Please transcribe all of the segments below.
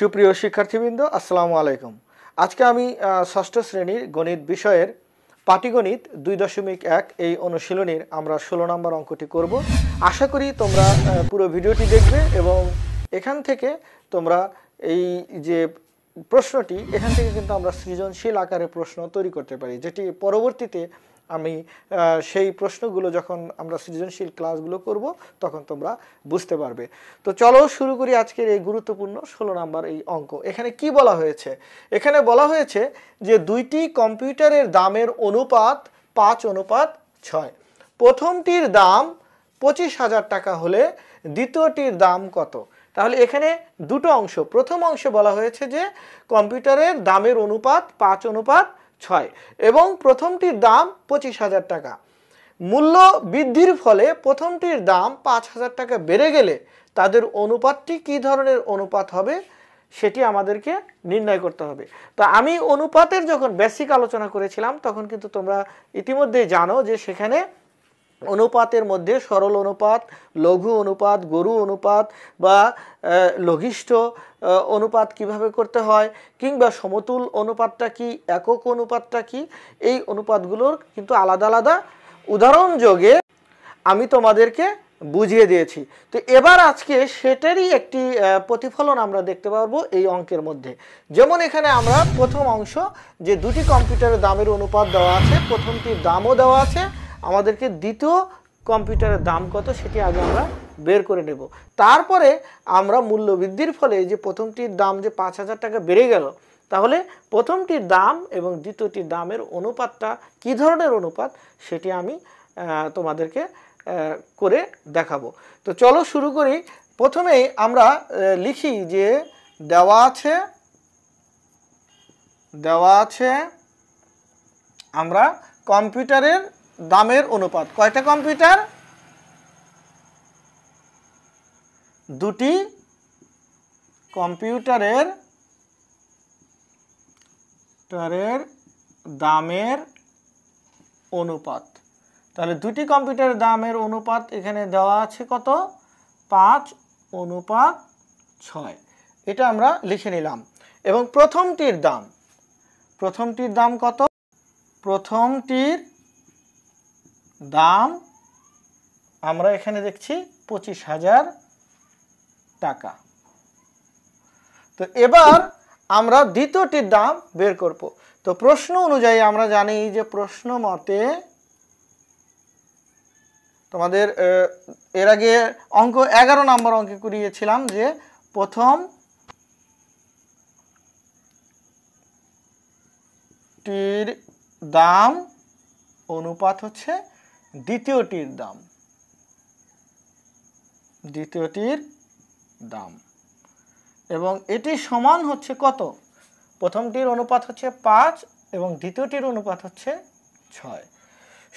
সুপ্রিয় শিক্ষার্থীবৃন্দ আসসালামু আলাইকুম আজকে আমি ষষ্ঠ শ্রেণীর গণিত বিষয়ের পাটিগণিত দুই দশমিক এক এই অনুশীলনীর আমরা ষোলো নম্বর অঙ্কটি করব আশা করি তোমরা পুরো ভিডিওটি দেখবে এবং এখান থেকে তোমরা এই যে প্রশ্নটি এখান থেকে কিন্তু আমরা সৃজনশীল আকারে প্রশ্ন তৈরি করতে পারি যেটি পরবর্তীতে আমি সেই প্রশ্নগুলো যখন আমরা সৃজনশীল ক্লাসগুলো করব তখন তোমরা বুঝতে পারবে তো চলো শুরু করি আজকের এই গুরুত্বপূর্ণ ষোলো নাম্বার এই অঙ্ক এখানে কি বলা হয়েছে এখানে বলা হয়েছে যে দুইটি কম্পিউটারের দামের অনুপাত পাঁচ অনুপাত ছয় প্রথমটির দাম পঁচিশ হাজার টাকা হলে দ্বিতীয়টির দাম কত তাহলে এখানে দুটো অংশ প্রথম অংশে বলা হয়েছে যে কম্পিউটারের দামের অনুপাত পাঁচ অনুপাত ছয় এবং প্রথমটির দাম পঁচিশ হাজার টাকা মূল্য বৃদ্ধির ফলে প্রথমটির দাম পাঁচ হাজার টাকা বেড়ে গেলে তাদের অনুপাতটি কি ধরনের অনুপাত হবে সেটি আমাদেরকে নির্ণয় করতে হবে তো আমি অনুপাতের যখন বেসিক আলোচনা করেছিলাম তখন কিন্তু তোমরা ইতিমধ্যেই জানো যে সেখানে অনুপাতের মধ্যে সরল অনুপাত লঘু অনুপাত গরু অনুপাত বা লঘিষ্ঠ অনুপাত কিভাবে করতে হয় কিংবা সমতুল অনুপাতটা কি একক অনুপাতটা কি এই অনুপাতগুলোর কিন্তু আলাদা আলাদা উদাহরণ যোগে আমি তোমাদেরকে বুঝিয়ে দিয়েছি তো এবার আজকে সেটারই একটি প্রতিফলন আমরা দেখতে পারবো এই অঙ্কের মধ্যে যেমন এখানে আমরা প্রথম অংশ যে দুটি কম্পিউটারের দামের অনুপাত দেওয়া আছে প্রথমটির দামও দেওয়া আছে আমাদেরকে দ্বিতীয় কম্পিউটারের দাম কত সেটি আগে আমরা বের করে নেব তারপরে আমরা মূল্য বৃদ্ধির ফলে যে প্রথমটির দাম যে পাঁচ হাজার টাকা বেড়ে গেল তাহলে প্রথমটির দাম এবং দ্বিতীয়টির দামের অনুপাতটা কি ধরনের অনুপাত সেটি আমি তোমাদেরকে করে দেখাবো তো চলো শুরু করি প্রথমেই আমরা লিখি যে দেওয়া আছে দেওয়া আছে আমরা কম্পিউটারের দামের অনুপাত কয়টা কম্পিউটার দুটি কম্পিউটারের কম্পিউটারের দামের অনুপাত তাহলে দুটি কম্পিউটারের দামের অনুপাত এখানে দেওয়া আছে কত পাঁচ অনুপাত ছয় এটা আমরা লিখে নিলাম এবং প্রথমটির দাম প্রথমটির দাম কত প্রথমটির দাম আমরা এখানে দেখছি পঁচিশ হাজার টাকা তো এবার আমরা দ্বিতীয়টির দাম বের করব তো প্রশ্ন অনুযায়ী আমরা জানি যে প্রশ্ন মতে তোমাদের এর আগে অঙ্ক এগারো নম্বর অঙ্কে করিয়েছিলাম যে প্রথম টির দাম অনুপাত হচ্ছে দ্বিতীয়টির দাম দ্বিতীয়টির দাম এবং এটি সমান হচ্ছে কত প্রথমটির অনুপাত হচ্ছে পাঁচ এবং দ্বিতীয়টির অনুপাত হচ্ছে ছয়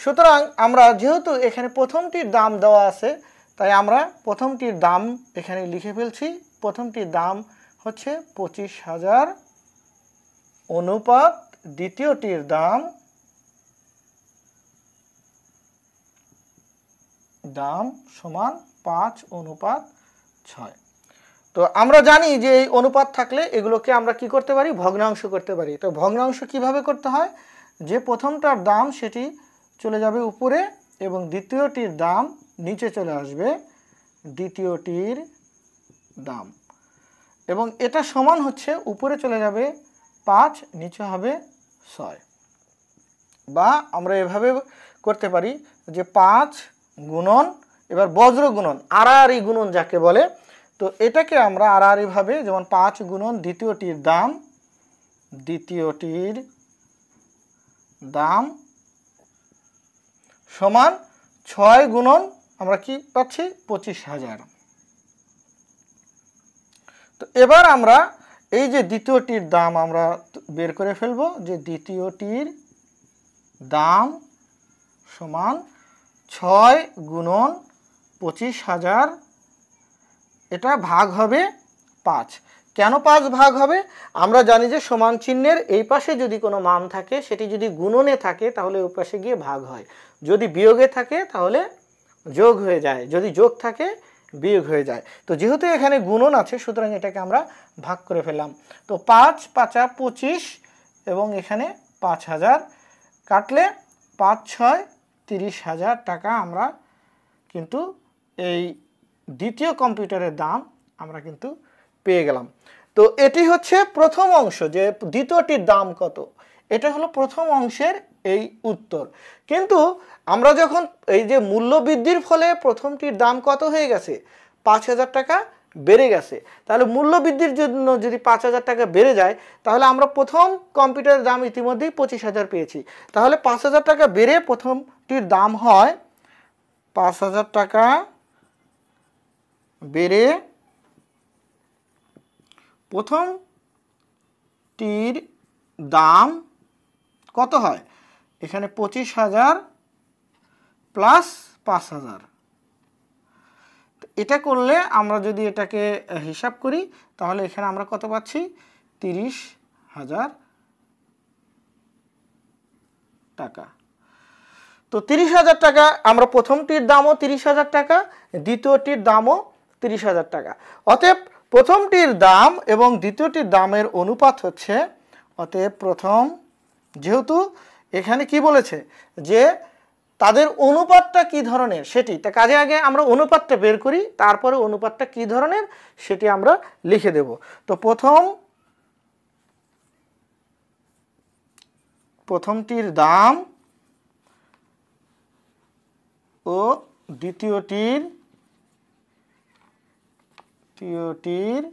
সুতরাং আমরা যেহেতু এখানে প্রথমটির দাম দেওয়া আছে তাই আমরা প্রথমটির দাম এখানে লিখে ফেলছি প্রথমটির দাম হচ্ছে পঁচিশ হাজার অনুপাত দ্বিতীয়টির দাম দাম সমান পাঁচ অনুপাত ছয় তো আমরা জানি যে এই অনুপাত থাকলে এগুলোকে আমরা কি করতে পারি ভগ্নাংশ করতে পারি তো ভগ্নাংশ কিভাবে করতে হয় যে প্রথমটার দাম সেটি চলে যাবে উপরে এবং দ্বিতীয়টির দাম নিচে চলে আসবে দ্বিতীয়টির দাম এবং এটা সমান হচ্ছে উপরে চলে যাবে পাঁচ নিচে হবে ছয় বা আমরা এভাবে করতে পারি যে পাঁচ গুণন এবার বজ্র গুণন আড়াআড়ি গুণন যাকে বলে তো এটাকে আমরা আড়াআড়িভাবে যেমন পাঁচ গুণন দ্বিতীয়টির দাম দ্বিতীয়টির দাম সমান ছয় গুণন আমরা কি পাচ্ছি পঁচিশ হাজার তো এবার আমরা এই যে দ্বিতীয়টির দাম আমরা বের করে ফেলব যে দ্বিতীয়টির দাম সমান ছয় গুণন পঁচিশ হাজার এটা ভাগ হবে পাঁচ কেন পাঁচ ভাগ হবে আমরা জানি যে সমান চিহ্নের এই পাশে যদি কোনো মান থাকে সেটি যদি গুণনে থাকে তাহলে ওই পাশে গিয়ে ভাগ হয় যদি বিয়োগে থাকে তাহলে যোগ হয়ে যায় যদি যোগ থাকে বিয়োগ হয়ে যায় তো যেহেতু এখানে গুণন আছে সুতরাং এটাকে আমরা ভাগ করে ফেললাম তো পাঁচ পাঁচা পঁচিশ এবং এখানে পাঁচ হাজার কাটলে পাঁচ ছয় তিরিশ হাজার টাকা আমরা কিন্তু এই দ্বিতীয় কম্পিউটারের দাম আমরা কিন্তু পেয়ে গেলাম তো এটি হচ্ছে প্রথম অংশ যে দ্বিতীয়টির দাম কত এটা হলো প্রথম অংশের এই উত্তর কিন্তু আমরা যখন এই যে মূল্য বৃদ্ধির ফলে প্রথমটির দাম কত হয়ে গেছে পাঁচ হাজার টাকা বেড়ে গেছে তাহলে মূল্য বৃদ্ধির জন্য যদি পাঁচ হাজার টাকা বেড়ে যায় তাহলে আমরা প্রথম কম্পিউটারের দাম ইতিমধ্যেই পঁচিশ হাজার পেয়েছি তাহলে পাঁচ হাজার টাকা বেড়ে প্রথম টির দাম হয় পাঁচ হাজার টাকা বেড়ে প্রথম টির দাম কত হয় এখানে পঁচিশ হাজার প্লাস পাঁচ হাজার এটা করলে আমরা যদি এটাকে হিসাব করি তাহলে এখানে আমরা কত পাচ্ছি তিরিশ হাজার টাকা তো তিরিশ হাজার টাকা আমরা প্রথমটির দামও তিরিশ হাজার টাকা দ্বিতীয়টির দামও তিরিশ হাজার টাকা অতএব প্রথমটির দাম এবং দ্বিতীয়টির দামের অনুপাত হচ্ছে অতএব প্রথম যেহেতু এখানে কি বলেছে যে তাদের অনুপাতটা কি ধরনের সেটি তা কাজে আগে আমরা অনুপাতটা বের করি তারপরে অনুপাতটা কি ধরনের সেটি আমরা লিখে দেব তো প্রথম প্রথমটির দাম ও দ্বিতীয়টির তৃতীয়টির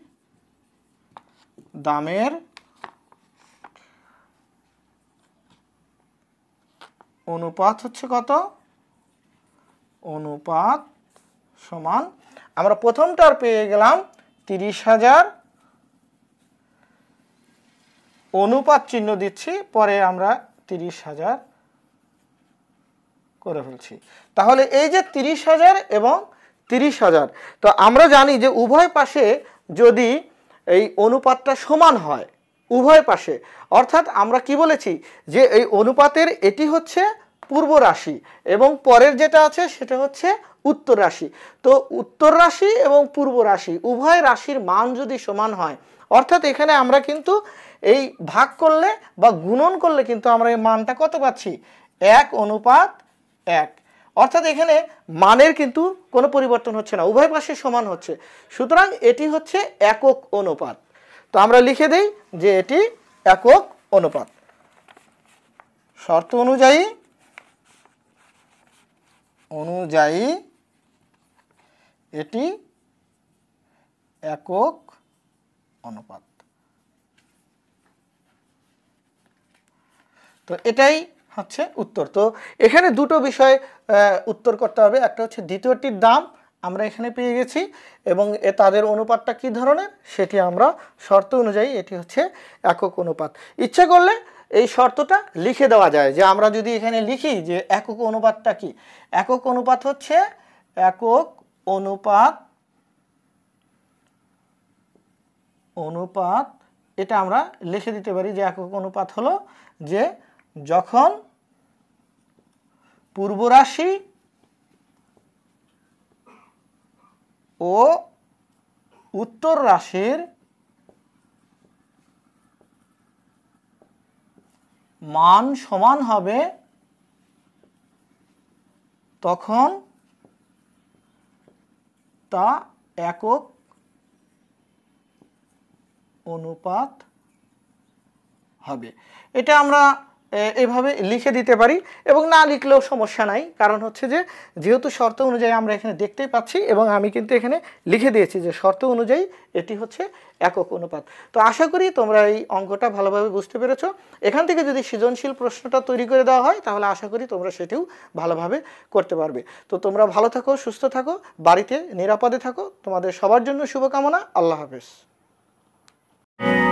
দামের অনুপাত হচ্ছে কত অনুপাত সমান আমরা প্রথমটার পেয়ে গেলাম তিরিশ হাজার অনুপাত চিহ্ন দিচ্ছি পরে আমরা তিরিশ হাজার করে ফেলছি তাহলে এই যে তিরিশ হাজার এবং তিরিশ হাজার তো আমরা জানি যে উভয় পাশে যদি এই অনুপাতটা সমান হয় উভয় পাশে অর্থাৎ আমরা কি বলেছি যে এই অনুপাতের এটি হচ্ছে পূর্ব রাশি এবং পরের যেটা আছে সেটা হচ্ছে উত্তর রাশি তো উত্তর রাশি এবং পূর্ব রাশি উভয় রাশির মান যদি সমান হয় অর্থাৎ এখানে আমরা কিন্তু এই ভাগ করলে বা গুণন করলে কিন্তু আমরা এই মানটা কত পাচ্ছি এক অনুপাত এক অর্থাৎ এখানে মানের কিন্তু কোনো পরিবর্তন হচ্ছে না উভয় পাশে সমান হচ্ছে সুতরাং এটি হচ্ছে একক অনুপাত তো আমরা লিখে দেই যে এটি একক অনুপাত শর্ত অনুযায়ী অনুযায়ী এটি একক অনুপাত তো এটাই হচ্ছে উত্তর তো এখানে দুটো বিষয় উত্তর করতে হবে একটা হচ্ছে দ্বিতীয়টির দাম আমরা এখানে পেয়ে গেছি এবং এ তাদের অনুপাতটা কি ধরনের সেটি আমরা শর্ত অনুযায়ী এটি হচ্ছে একক অনুপাত ইচ্ছে করলে এই শর্তটা লিখে দেওয়া যায় যে আমরা যদি এখানে লিখি যে একক অনুপাতটা কি একক অনুপাত হচ্ছে একক অনুপাত অনুপাত এটা আমরা লিখে দিতে পারি যে একক অনুপাত হলো যে যখন পূর্বরাশি ও উত্তর রাশির মান সমান হবে তখন তা একক অনুপাত হবে এটা আমরা এভাবে লিখে দিতে পারি এবং না লিখলেও সমস্যা নাই কারণ হচ্ছে যে যেহেতু শর্ত অনুযায়ী আমরা এখানে দেখতেই পাচ্ছি এবং আমি কিন্তু এখানে লিখে দিয়েছি যে শর্ত অনুযায়ী এটি হচ্ছে একক অনুপাত তো আশা করি তোমরা এই অঙ্কটা ভালোভাবে বুঝতে পেরেছ এখান থেকে যদি সৃজনশীল প্রশ্নটা তৈরি করে দেওয়া হয় তাহলে আশা করি তোমরা সেটিও ভালোভাবে করতে পারবে তো তোমরা ভালো থাকো সুস্থ থাকো বাড়িতে নিরাপদে থাকো তোমাদের সবার জন্য শুভকামনা আল্লাহ হাফেজ